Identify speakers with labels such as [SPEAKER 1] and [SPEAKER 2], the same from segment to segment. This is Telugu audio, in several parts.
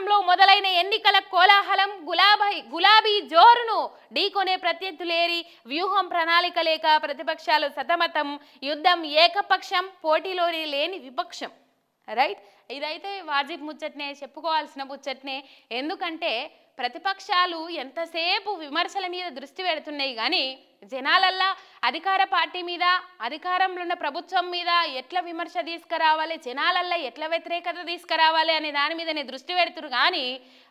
[SPEAKER 1] రాష్ట్రంలో మొదలైన ఎన్నికల కోలాహలం గులాబీ గులాబీ జోరును ఢీకొనే ప్రత్యర్థులేరి వ్యూహం ప్రణాళిక లేక ప్రతిపక్షాలు సతమతం యుద్ధం ఏకపక్షం పోటీలోని లేని విపక్షం రైట్ ఇదైతే వాజిబ్ ముచ్చట్నే చెప్పుకోవాల్సిన ముచ్చట్నే ఎందుకంటే ప్రతిపక్షాలు ఎంతసేపు విమర్శల మీద దృష్టి పెడుతున్నాయి కానీ జనాలల్లా అధికార పార్టీ మీద అధికారంలో ఉన్న ప్రభుత్వం మీద ఎట్లా విమర్శ తీసుకురావాలి జనాలల్లా ఎట్లా వ్యతిరేకత తీసుకురావాలి అనే దాని మీదనే దృష్టి పెడుతురు కానీ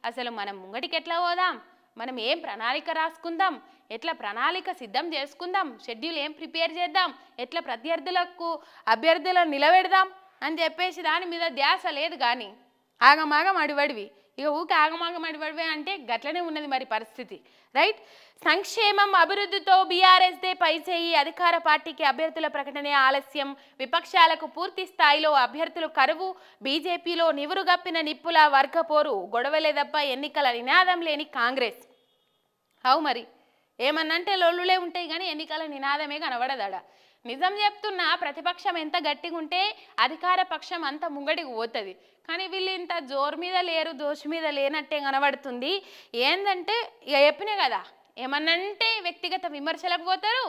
[SPEAKER 1] అసలు మనం ముంగటికి ఎట్లా పోదాం మనం ఏం ప్రణాళిక రాసుకుందాం ఎట్లా ప్రణాళిక సిద్ధం చేసుకుందాం షెడ్యూల్ ఏం ప్రిపేర్ చేద్దాం ఎట్లా ప్రత్యర్థులకు అభ్యర్థులను నిలబెడదాం అని చెప్పేసి దాని మీద ధ్యాస లేదు కానీ ఆగమాగం అడివడివి ఇక ఊక ఆగమాగమడిపడివే అంటే గట్లనే ఉన్నది మరి పరిస్థితి రైట్ సంక్షేమం అభివృద్ధితో బీఆర్ఎస్దే పైచేయి అధికార పార్టీకి అభ్యర్థుల ప్రకటనే ఆలస్యం విపక్షాలకు పూర్తి స్థాయిలో అభ్యర్థులు కరువు బీజేపీలో నివురుగప్పిన నిప్పుల వర్గపోరు గొడవలేదప్ప ఎన్నికల నినాదం లేని కాంగ్రెస్ అవు మరి ఏమన్నంటే లొల్లులే ఉంటాయి కానీ ఎన్నికల నినాదమే కనబడదాడ నిజం చెప్తున్నా ప్రతిపక్షం ఎంత గట్టిగా ఉంటే అధికార పక్షం అంత ముంగడికి పోతుంది కానీ వీళ్ళు ఇంత జోరు మీద లేరు దోషి మీద లేనట్టే కనబడుతుంది ఏందంటే ఇక చెప్పినా కదా ఏమన్నంటే వ్యక్తిగత విమర్శలకు పోతారు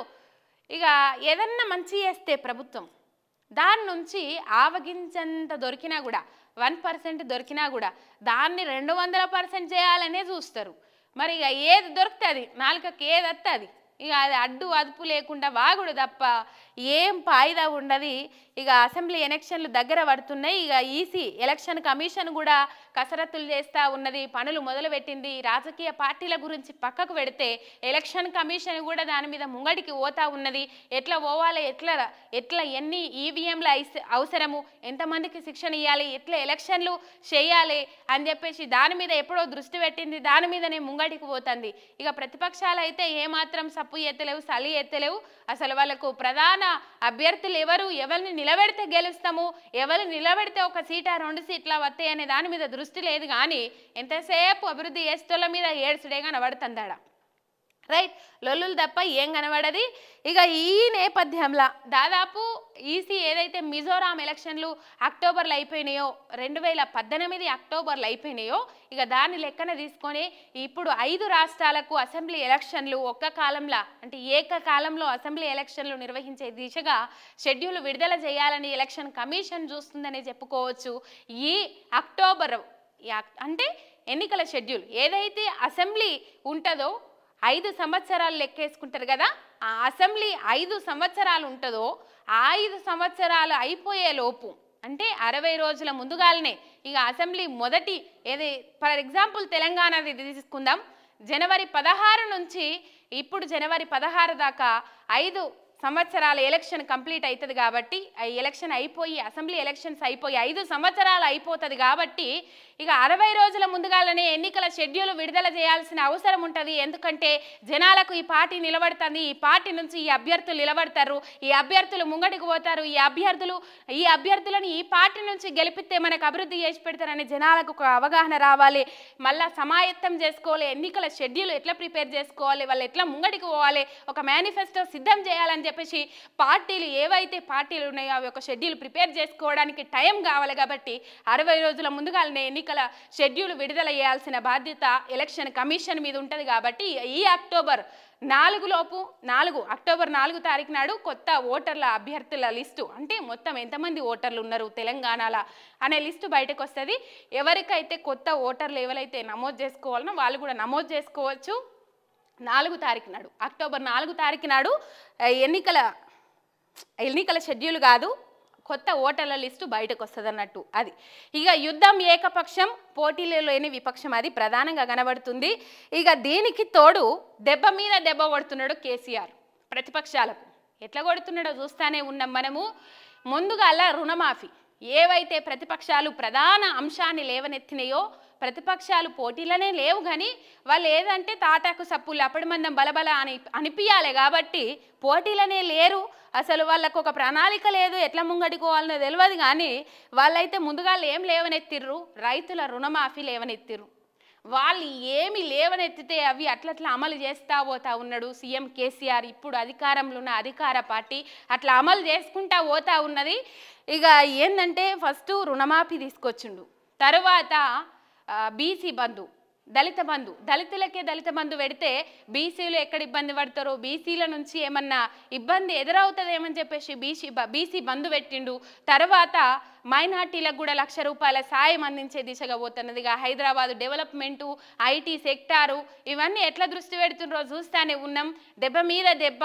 [SPEAKER 1] ఇక ఏదన్నా మంచి చేస్తే ప్రభుత్వం దాని నుంచి ఆవగించంత దొరికినా కూడా వన్ పర్సెంట్ దొరికినా కూడా దాన్ని రెండు వందల పర్సెంట్ చేయాలనే చూస్తారు మరి ఇక ఏది దొరికితే అది నాలుకకి ఏది వస్తే అది ఇక అది అడ్డు అదుపు లేకుండా వాగుడు తప్ప ఏం పాయిదా ఉండదు ఇక అసెంబ్లీ ఎలక్షన్లు దగ్గర పడుతున్నాయి ఇక ఈసీ ఎలక్షన్ కమిషన్ కూడా కసరత్తులు చేస్తూ ఉన్నది పనులు మొదలుపెట్టింది రాజకీయ పార్టీల గురించి పక్కకు పెడితే ఎలక్షన్ కమిషన్ కూడా దాని మీద ముంగడికి పోతా ఉన్నది ఎట్లా పోవాలి ఎట్లా ఎట్లా ఎన్ని ఈవీఎంల అవసరము ఎంతమందికి శిక్షణ ఇవ్వాలి ఎట్లా ఎలక్షన్లు చేయాలి అని చెప్పేసి దాని మీద ఎప్పుడో దృష్టి పెట్టింది దాని మీదనే ముంగడికి పోతుంది ఇక ప్రతిపక్షాలు అయితే ఏమాత్రం సప్ తప్పు ఎత్తలేవు సలి ఎత్తలేవు అసలు వాళ్ళకు ప్రధాన అభ్యర్థులు ఎవరు ఎవరిని నిలబెడితే గెలుస్తాము ఎవరు నిలబెడితే ఒక సీటా రెండు సీట్ల వస్తాయి అనే దాని మీద దృష్టి లేదు కానీ ఎంతసేపు అభివృద్ధి చేస్తుల మీద ఏడ్చుడే కనబడుతుందాడా రైట్ లొల్లులు తప్ప ఏం కనబడది ఇక ఈ నేపథ్యంలో దాదాపు ఈసీ ఏదైతే మిజోరాం ఎలక్షన్లు అక్టోబర్లో అయిపోయినాయో రెండు వేల పద్దెనిమిది అక్టోబర్లో అయిపోయినాయో ఇక దాన్ని లెక్కన తీసుకొని ఇప్పుడు ఐదు రాష్ట్రాలకు అసెంబ్లీ ఎలక్షన్లు ఒక్క కాలంలో అంటే ఏకకాలంలో అసెంబ్లీ ఎలక్షన్లు నిర్వహించే దిశగా షెడ్యూల్ విడుదల చేయాలని ఎలక్షన్ కమిషన్ చూస్తుందని చెప్పుకోవచ్చు ఈ అక్టోబర్ అంటే ఎన్నికల షెడ్యూల్ ఏదైతే అసెంబ్లీ ఉంటుందో ఐదు సంవత్సరాలు లెక్కేసుకుంటారు కదా ఆ అసెంబ్లీ ఐదు సంవత్సరాలు ఉంటుందో ఆ ఐదు సంవత్సరాలు అయిపోయే లోపు అంటే అరవై రోజుల ముందుగానే ఇక అసెంబ్లీ మొదటి ఏది ఫర్ ఎగ్జాంపుల్ తెలంగాణది తీసుకుందాం జనవరి పదహారు నుంచి ఇప్పుడు జనవరి పదహారు దాకా ఐదు సంవత్సరాల ఎలక్షన్ కంప్లీట్ అవుతుంది కాబట్టి ఎలక్షన్ అయిపోయి అసెంబ్లీ ఎలక్షన్స్ అయిపోయి ఐదు సంవత్సరాలు అయిపోతుంది కాబట్టి ఇక అరవై రోజుల ముందుగానే ఎన్నికల షెడ్యూల్ విడుదల చేయాల్సిన అవసరం ఉంటుంది ఎందుకంటే జనాలకు ఈ పార్టీ నిలబడుతుంది ఈ పార్టీ నుంచి ఈ అభ్యర్థులు నిలబడతారు ఈ అభ్యర్థులు ముంగటికి పోతారు ఈ అభ్యర్థులు ఈ అభ్యర్థులను ఈ పార్టీ నుంచి గెలిపితే మనకు అభివృద్ధి చేసి పెడతారని జనాలకు ఒక అవగాహన రావాలి మళ్ళీ సమాయత్తం చేసుకోవాలి ఎన్నికల షెడ్యూల్ ఎట్లా ప్రిపేర్ చేసుకోవాలి వాళ్ళు ఎట్లా ముంగడికి పోవాలి ఒక మేనిఫెస్టో సిద్ధం చేయాలని చెప్పేసి పార్టీలు ఏవైతే పార్టీలు ఉన్నాయో అవి ఒక షెడ్యూల్ ప్రిపేర్ చేసుకోవడానికి టైం కావాలి కాబట్టి అరవై రోజుల ముందుగానే ఎన్నికల షెడ్యూల్ విడుదల చేయాల్సిన బాధ్యత ఎలక్షన్ కమిషన్ మీద ఉంటుంది కాబట్టి ఈ అక్టోబర్ నాలుగు లోపు నాలుగు అక్టోబర్ నాలుగు తారీఖు నాడు కొత్త ఓటర్ల అభ్యర్థుల లిస్టు అంటే మొత్తం ఎంతమంది ఓటర్లు ఉన్నారు తెలంగాణలో అనే లిస్టు బయటకు వస్తుంది ఎవరికైతే కొత్త ఓటర్లు ఎవరైతే నమోదు చేసుకోవాలనో వాళ్ళు కూడా నమోదు చేసుకోవచ్చు నాలుగు తారీఖు నాడు అక్టోబర్ నాలుగు తారీఖు నాడు ఎన్నికల ఎన్నికల షెడ్యూల్ కాదు కొత్త ఓటర్ల లిస్టు బయటకు వస్తుంది అన్నట్టు అది ఇక యుద్ధం ఏకపక్షం పోటీలు లేని విపక్షం అది ప్రధానంగా కనబడుతుంది ఇక దీనికి తోడు దెబ్బ మీద దెబ్బ కొడుతున్నాడు కేసీఆర్ ప్రతిపక్షాలకు ఎట్లా కొడుతున్నాడో చూస్తానే ఉన్నాం మనము ముందుగా అలా రుణమాఫీ ఏవైతే ప్రతిపక్షాలు ప్రధాన అంశాన్ని లేవనెత్తినాయో ప్రతిపక్షాలు పోటీలనే లేవు కానీ వాళ్ళు ఏదంటే తాటాకు సప్పులు అప్పటి మందం బలబల అని అనిపించాలి కాబట్టి పోటీలనే లేరు అసలు వాళ్ళకు ఒక ప్రణాళిక లేదు ఎట్లా ముంగడుకోవాలనో తెలియదు కానీ వాళ్ళైతే ముందుగా ఏం లేవనెత్తిర్రు రైతుల రుణమాఫీ లేవనెత్తిర్రు వాళ్ళు ఏమి లేవనెత్తితే అవి అట్లట్లా అమలు చేస్తా పోతా ఉన్నాడు సీఎం కేసీఆర్ ఇప్పుడు అధికారంలో ఉన్న అధికార పార్టీ అట్లా అమలు చేసుకుంటా పోతా ఉన్నది ఇక ఏంటంటే ఫస్ట్ రుణమాఫీ తీసుకొచ్చిండు తర్వాత బీసీ బంధు దళిత బంధు దళితులకే దళిత బంధు పెడితే బీసీలు ఎక్కడ ఇబ్బంది పడతారో బీసీల నుంచి ఏమన్నా ఇబ్బంది ఎదురవుతుందేమని చెప్పేసి బీసీ బీసీ బంధు పెట్టిండు తర్వాత మైనార్టీలకు కూడా లక్ష రూపాయల సాయం అందించే దిశగా పోతున్నదిగా హైదరాబాద్ డెవలప్మెంటు ఐటీ సెక్టారు ఇవన్నీ ఎట్లా దృష్టి పెడుతుండ్రో చూస్తానే ఉన్నాం దెబ్బ మీద దెబ్బ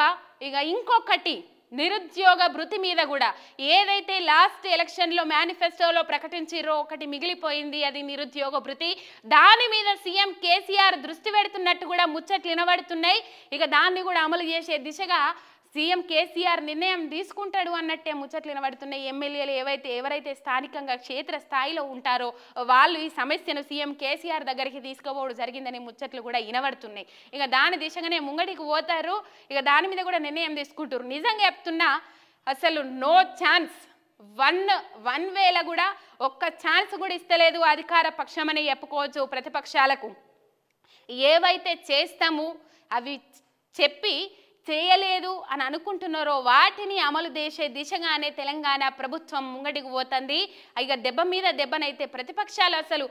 [SPEAKER 1] ఇక ఇంకొకటి నిరుద్యోగ భృతి మీద కూడా ఏదైతే లాస్ట్ ఎలక్షన్లో మేనిఫెస్టోలో ప్రకటించిరో ఒకటి మిగిలిపోయింది అది నిరుద్యోగ భృతి దాని మీద సీఎం కేసీఆర్ దృష్టి పెడుతున్నట్టు కూడా ముచ్చట్లు వినబడుతున్నాయి ఇక దాన్ని కూడా అమలు చేసే దిశగా సీఎం కేసీఆర్ నిర్ణయం తీసుకుంటాడు అన్నట్టే ముచ్చట్లు వినబడుతున్న ఎమ్మెల్యేలు ఏవైతే ఎవరైతే స్థానికంగా క్షేత్ర స్థాయిలో ఉంటారో వాళ్ళు ఈ సమస్యను సీఎం కేసీఆర్ దగ్గరికి తీసుకోబోవడం జరిగిందని ముచ్చట్లు కూడా వినబడుతున్నాయి ఇక దాని దిశగానే ముంగడికి పోతారు ఇక దాని మీద కూడా నిర్ణయం తీసుకుంటారు నిజంగా చెప్తున్నా అసలు నో ఛాన్స్ వన్ వన్ వేల కూడా ఒక్క ఛాన్స్ కూడా ఇస్తలేదు అధికార పక్షం అని చెప్పుకోవచ్చు ప్రతిపక్షాలకు ఏవైతే చేస్తాము అవి చెప్పి చేయలేదు అని అనుకుంటున్నారో వాటిని అమలు చేసే దిశగానే తెలంగాణ ప్రభుత్వం ముంగటికి పోతుంది ఇక దెబ్బ మీద దెబ్బనైతే ప్రతిపక్షాలు అసలు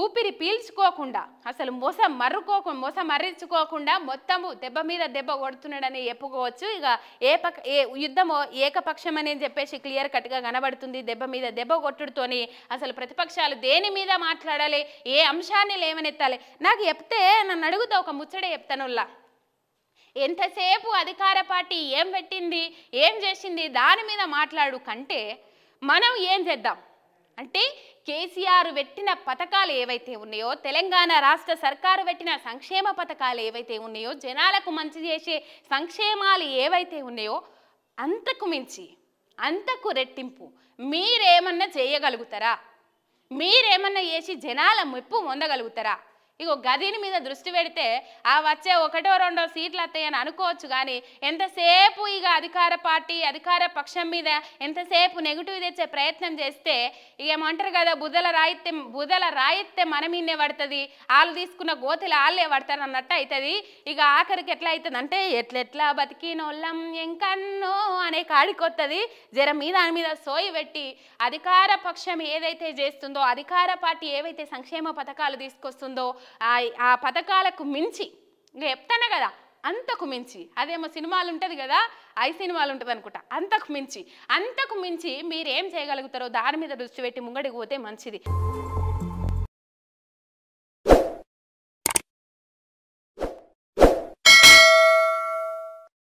[SPEAKER 1] ఊపిరి పీల్చుకోకుండా అసలు మోసం మర్రుకోకు మోసం మర్రించుకోకుండా మొత్తము దెబ్బ మీద దెబ్బ కొడుతున్నాడని చెప్పుకోవచ్చు ఇక ఏ పక్ ఏ యుద్ధమో అని చెప్పేసి క్లియర్ కట్గా కనబడుతుంది దెబ్బ మీద దెబ్బ కొట్టుడుతోని అసలు ప్రతిపక్షాలు దేని మీద మాట్లాడాలి ఏ అంశాన్ని లేవనెత్తాలి నాకు చెప్తే నన్ను అడుగుతా ఒక ముచ్చడే చెప్తానుల్లా ఎంతసేపు అధికార పార్టీ ఏం పెట్టింది ఏం చేసింది దాని మీద మాట్లాడు కంటే మనం ఏం చేద్దాం అంటే కేసీఆర్ పెట్టిన పథకాలు ఏవైతే ఉన్నాయో తెలంగాణ రాష్ట్ర సర్కారు పెట్టిన సంక్షేమ పథకాలు ఏవైతే ఉన్నాయో జనాలకు మంచి చేసే సంక్షేమాలు ఏవైతే ఉన్నాయో అంతకు మించి అంతకు రెట్టింపు మీరేమన్నా చేయగలుగుతారా మీరేమన్నా చేసి జనాల మెప్పు పొందగలుగుతారా ఇగో గదిని మీద దృష్టి పెడితే ఆ వచ్చే ఒకటో రెండో సీట్లు అని అనుకోవచ్చు కానీ ఎంతసేపు ఇక అధికార పార్టీ అధికార పక్షం మీద ఎంతసేపు నెగిటివ్ తెచ్చే ప్రయత్నం చేస్తే ఇక ఏమంటారు కదా బుధల రాయితే బుధల రాయితే మన మీదే పడుతుంది వాళ్ళు తీసుకున్న గోతులు వాళ్ళే పడతారు అన్నట్టు అవుతుంది ఇక ఆఖరికి ఎట్లా అవుతుంది అంటే ఎట్లెట్లా బతికినోళ్ళం ఎంకన్నో అనే వస్తుంది జర మీద దాని మీద సోయి పెట్టి అధికార పక్షం ఏదైతే చేస్తుందో అధికార పార్టీ ఏవైతే సంక్షేమ పథకాలు తీసుకొస్తుందో ఆ పథకాలకు మించి ఇంకా చెప్తానే కదా అంతకు మించి అదేమో సినిమాలు ఉంటుంది కదా ఐ సినిమాలు ఉంటుంది అనుకుంటా అంతకు మించి అంతకు మించి మీరు ఏం చేయగలుగుతారో దాని మీద దృష్టి పెట్టి ముంగడికి పోతే మంచిది